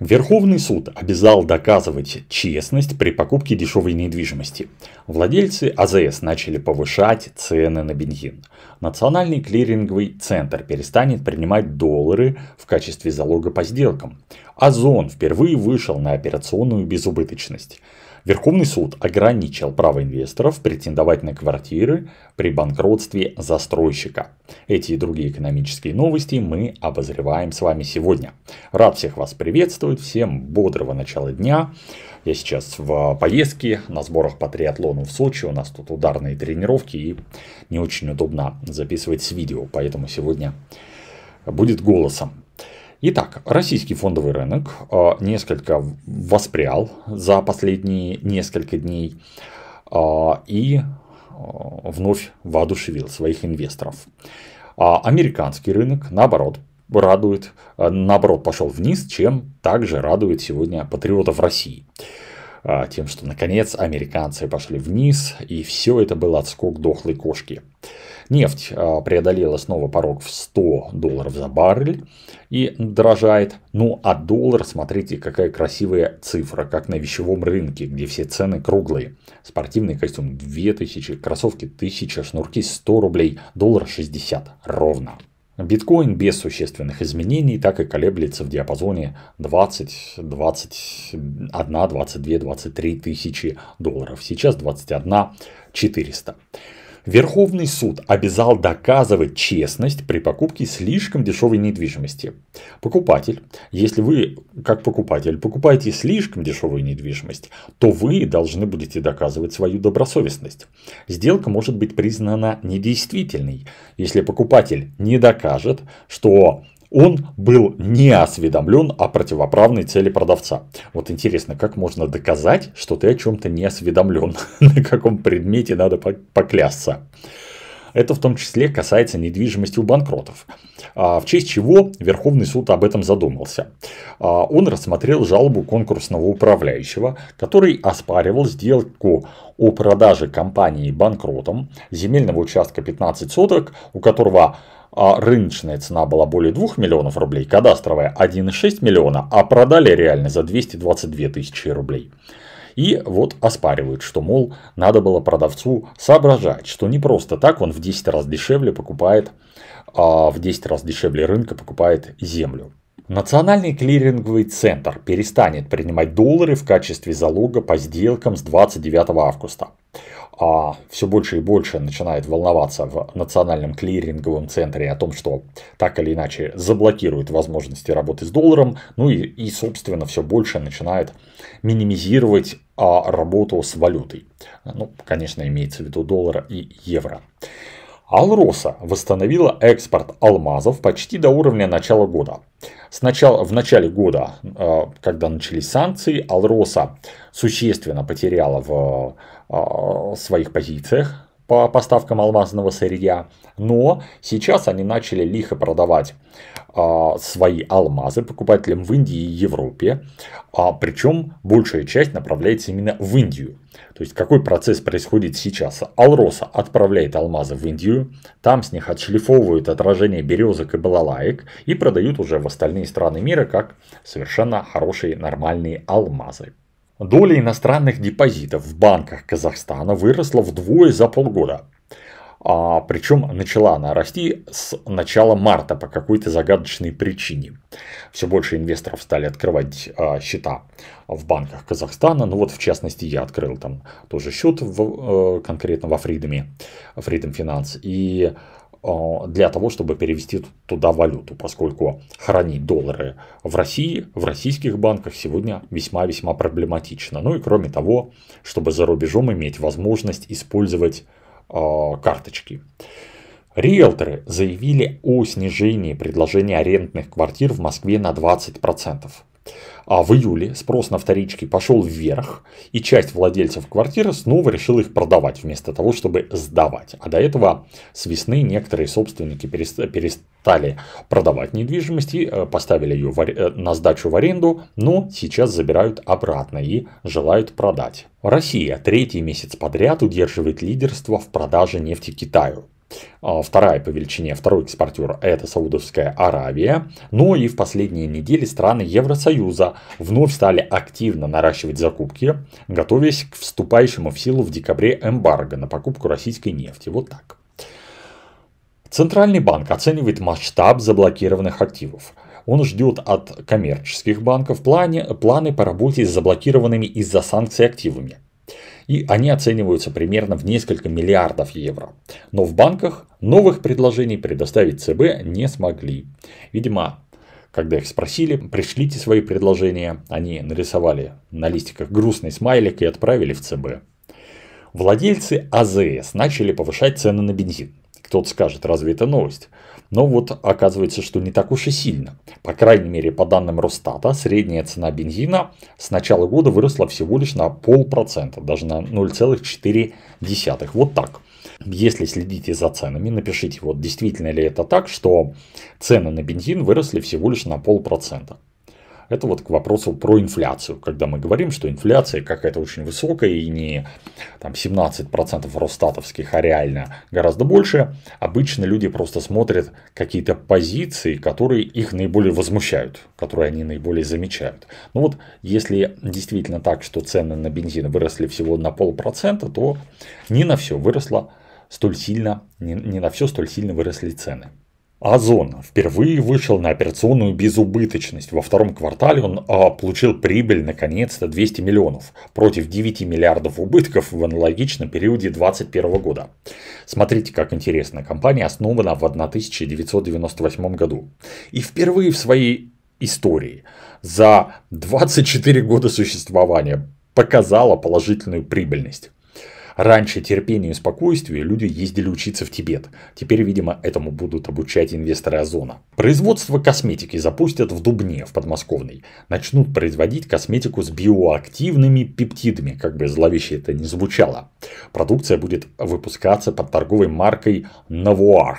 Верховный суд обязал доказывать честность при покупке дешевой недвижимости. Владельцы АЗС начали повышать цены на бензин. Национальный клиринговый центр перестанет принимать доллары в качестве залога по сделкам. Озон впервые вышел на операционную безубыточность. Верховный суд ограничил право инвесторов претендовать на квартиры при банкротстве застройщика. Эти и другие экономические новости мы обозреваем с вами сегодня. Рад всех вас приветствовать, всем бодрого начала дня. Я сейчас в поездке на сборах по триатлону в Сочи, у нас тут ударные тренировки и не очень удобно записывать с видео, поэтому сегодня будет голосом. Итак, российский фондовый рынок а, несколько воспрял за последние несколько дней а, и а, вновь воодушевил своих инвесторов. Американский рынок, наоборот, радует, наоборот, пошел вниз, чем также радует сегодня патриотов России тем, что наконец американцы пошли вниз, и все это был отскок дохлой кошки. Нефть а, преодолела снова порог в 100 долларов за баррель и дорожает. Ну а доллар, смотрите, какая красивая цифра, как на вещевом рынке, где все цены круглые. Спортивный костюм 2000, кроссовки 1000, шнурки 100 рублей, доллар 60 ровно. Биткоин без существенных изменений так и колеблется в диапазоне 20, 21, 22, 23 тысячи долларов. Сейчас 21 400. Верховный суд обязал доказывать честность при покупке слишком дешевой недвижимости. Покупатель, если вы как покупатель покупаете слишком дешевую недвижимость, то вы должны будете доказывать свою добросовестность. Сделка может быть признана недействительной, если покупатель не докажет, что он был не осведомлен о противоправной цели продавца. Вот интересно, как можно доказать, что ты о чем-то не осведомлен, на каком предмете надо поклясться. Это в том числе касается недвижимости у банкротов. А, в честь чего Верховный суд об этом задумался. А, он рассмотрел жалобу конкурсного управляющего, который оспаривал сделку о продаже компании банкротом земельного участка 15 соток, у которого а рыночная цена была более 2 миллионов рублей, кадастровая 1,6 миллиона, а продали реально за 222 тысячи рублей. И вот оспаривают, что, мол, надо было продавцу соображать, что не просто так он в 10 раз дешевле покупает, а в 10 раз дешевле рынка покупает землю. Национальный клиринговый центр перестанет принимать доллары в качестве залога по сделкам с 29 августа. А все больше и больше начинает волноваться в Национальном клиринговом центре о том, что так или иначе заблокирует возможности работы с долларом, ну и, и собственно, все больше начинает минимизировать а, работу с валютой. Ну, конечно, имеется в виду доллара и евро. Алроса восстановила экспорт алмазов почти до уровня начала года. Сначала, в начале года, э, когда начались санкции, Алроса существенно потеряла в э, своих позициях по поставкам алмазного сырья, но сейчас они начали лихо продавать а, свои алмазы покупателям в Индии и Европе, а, причем большая часть направляется именно в Индию. То есть какой процесс происходит сейчас? Алроса отправляет алмазы в Индию, там с них отшлифовывают отражение березок и балалаек и продают уже в остальные страны мира как совершенно хорошие нормальные алмазы доля иностранных депозитов в банках Казахстана выросла вдвое за полгода. А, причем начала она расти с начала марта по какой-то загадочной причине. Все больше инвесторов стали открывать а, счета в банках Казахстана. Ну вот, в частности, я открыл там тоже счет в, а, конкретно во Фридоме, Freedom Finance. И Э, для того, чтобы перевести туда валюту, поскольку хранить доллары в России, в российских банках сегодня весьма-весьма проблематично. Ну и кроме того, чтобы за рубежом иметь возможность использовать э, карточки. Риэлторы заявили о снижении предложения арендных квартир в Москве на 20%. А в июле спрос на вторички пошел вверх, и часть владельцев квартир снова решила их продавать, вместо того, чтобы сдавать. А до этого с весны некоторые собственники перестали продавать недвижимость и э, поставили ее э, на сдачу в аренду, но сейчас забирают обратно и желают продать. Россия третий месяц подряд удерживает лидерство в продаже нефти Китаю. А, вторая по величине, второй экспортер – это Саудовская Аравия. Но и в последние недели страны Евросоюза вновь стали активно наращивать закупки, готовясь к вступающему в силу в декабре эмбарго на покупку российской нефти. Вот так. Центральный банк оценивает масштаб заблокированных активов. Он ждет от коммерческих банков плане, планы по работе с заблокированными из-за санкций активами. И они оцениваются примерно в несколько миллиардов евро. Но в банках новых предложений предоставить ЦБ не смогли. Видимо, когда их спросили, пришлите свои предложения, они нарисовали на листиках грустный смайлик и отправили в ЦБ. Владельцы АЗС начали повышать цены на бензин. Кто-то скажет, разве это новость? Но вот оказывается, что не так уж и сильно. По крайней мере, по данным Росстата, средняя цена бензина с начала года выросла всего лишь на полпроцента, даже на 0,4. Вот так. Если следите за ценами, напишите, вот действительно ли это так, что цены на бензин выросли всего лишь на полпроцента. Это вот к вопросу про инфляцию, когда мы говорим, что инфляция какая-то очень высокая и не там 17% ростатовских, а реально гораздо больше, обычно люди просто смотрят какие-то позиции, которые их наиболее возмущают, которые они наиболее замечают. Ну вот, если действительно так, что цены на бензин выросли всего на полпроцента, то не на все выросло столь сильно, не, не на все столь сильно выросли цены. Озон впервые вышел на операционную безубыточность. Во втором квартале он а, получил прибыль наконец-то 200 миллионов против 9 миллиардов убытков в аналогичном периоде 2021 года. Смотрите, как интересно, компания основана в 1998 году. И впервые в своей истории за 24 года существования показала положительную прибыльность. Раньше терпению и спокойствию люди ездили учиться в Тибет. Теперь, видимо, этому будут обучать инвесторы Озона. Производство косметики запустят в Дубне, в подмосковной. Начнут производить косметику с биоактивными пептидами, как бы зловеще это не звучало. Продукция будет выпускаться под торговой маркой Навуар.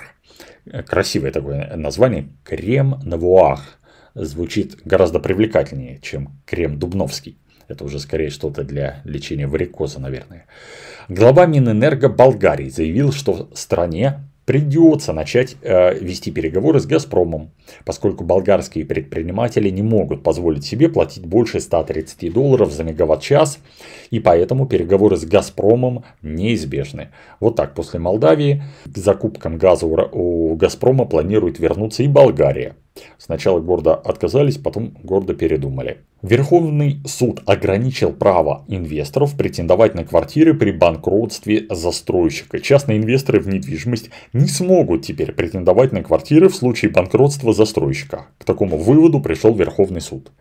Красивое такое название. Крем Навуар. Звучит гораздо привлекательнее, чем крем Дубновский. Это уже скорее что-то для лечения варикоза, наверное. Глава Минэнерго Болгарии заявил, что стране придется начать э, вести переговоры с «Газпромом», поскольку болгарские предприниматели не могут позволить себе платить больше 130 долларов за мегаватт-час, и поэтому переговоры с «Газпромом» неизбежны. Вот так, после Молдавии к закупкам газа у «Газпрома» планирует вернуться и Болгария. Сначала гордо отказались, потом гордо передумали. Верховный суд ограничил право инвесторов претендовать на квартиры при банкротстве застройщика. Частные инвесторы в недвижимость не смогут теперь претендовать на квартиры в случае банкротства застройщика. К такому выводу пришел Верховный суд.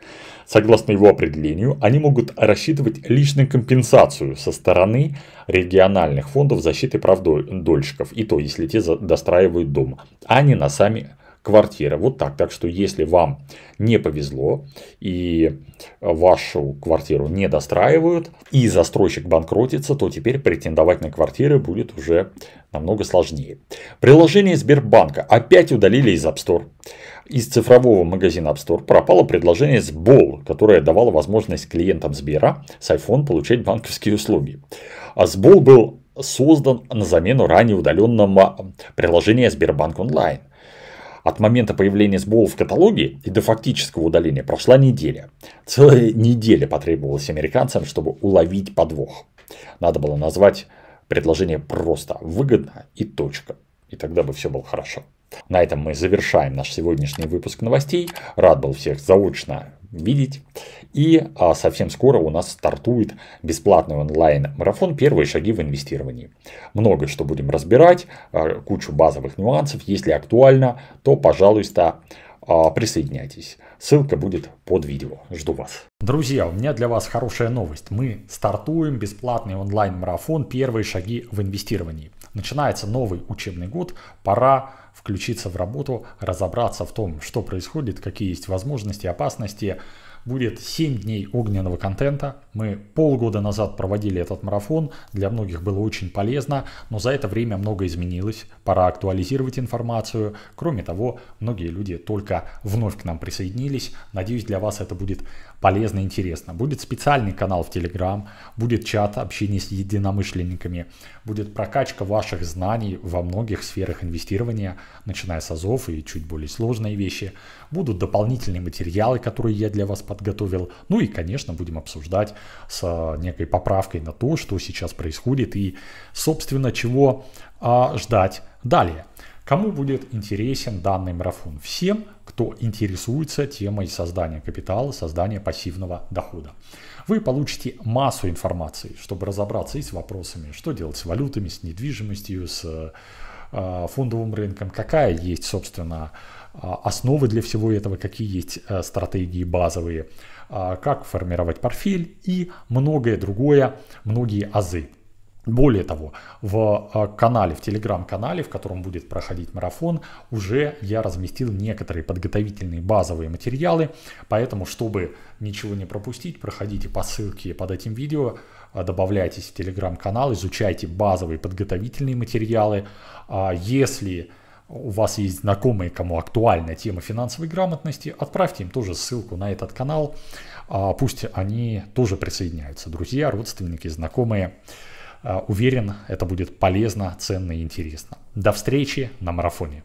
Согласно его определению, они могут рассчитывать лишь на компенсацию со стороны региональных фондов защиты прав дольщиков, и то, если те достраивают дом, а не на сами квартира. Вот так. Так что если вам не повезло и вашу квартиру не достраивают и застройщик банкротится, то теперь претендовать на квартиры будет уже намного сложнее. Приложение Сбербанка опять удалили из App Store. Из цифрового магазина App Store пропало предложение Сбол, которое давало возможность клиентам Сбера с iPhone получать банковские услуги. А Сбол был создан на замену ранее удаленного приложения Сбербанк Онлайн. От момента появления сбола в каталоге и до фактического удаления прошла неделя. Целая неделя потребовалась американцам, чтобы уловить подвох. Надо было назвать предложение просто «выгодно» и «точка». И тогда бы все было хорошо. На этом мы завершаем наш сегодняшний выпуск новостей. Рад был всех заочно видеть. И а, совсем скоро у нас стартует бесплатный онлайн-марафон «Первые шаги в инвестировании». Много что будем разбирать, а, кучу базовых нюансов. Если актуально, то, пожалуйста, а, присоединяйтесь. Ссылка будет под видео. Жду вас. Друзья, у меня для вас хорошая новость. Мы стартуем бесплатный онлайн-марафон «Первые шаги в инвестировании». Начинается новый учебный год, пора включиться в работу, разобраться в том, что происходит, какие есть возможности, опасности, будет 7 дней огненного контента. Мы полгода назад проводили этот марафон, для многих было очень полезно, но за это время много изменилось, пора актуализировать информацию. Кроме того, многие люди только вновь к нам присоединились. Надеюсь, для вас это будет полезно и интересно. Будет специальный канал в Telegram, будет чат общения с единомышленниками, будет прокачка ваших знаний во многих сферах инвестирования, начиная с АЗОВ и чуть более сложные вещи. Будут дополнительные материалы, которые я для вас подготовил. Ну и, конечно, будем обсуждать с а, некой поправкой на то, что сейчас происходит и, собственно, чего а, ждать далее. Кому будет интересен данный марафон? Всем, кто интересуется темой создания капитала, создания пассивного дохода. Вы получите массу информации, чтобы разобраться и с вопросами, что делать с валютами, с недвижимостью, с э, фондовым рынком, какая есть, собственно, э, а, основы для всего этого, какие есть э, стратегии базовые, а, как формировать портфель и многое другое, многие азы. Более того, в э, канале, в телеграм-канале, в котором будет проходить марафон, уже я разместил некоторые подготовительные базовые материалы, поэтому, чтобы ничего не пропустить, проходите по ссылке под этим видео, э, добавляйтесь в телеграм-канал, изучайте базовые подготовительные материалы. А если у вас есть знакомые, кому актуальна тема финансовой грамотности, отправьте им тоже ссылку на этот канал, а, пусть они тоже присоединяются, друзья, родственники, знакомые. А, уверен, это будет полезно, ценно и интересно. До встречи на марафоне.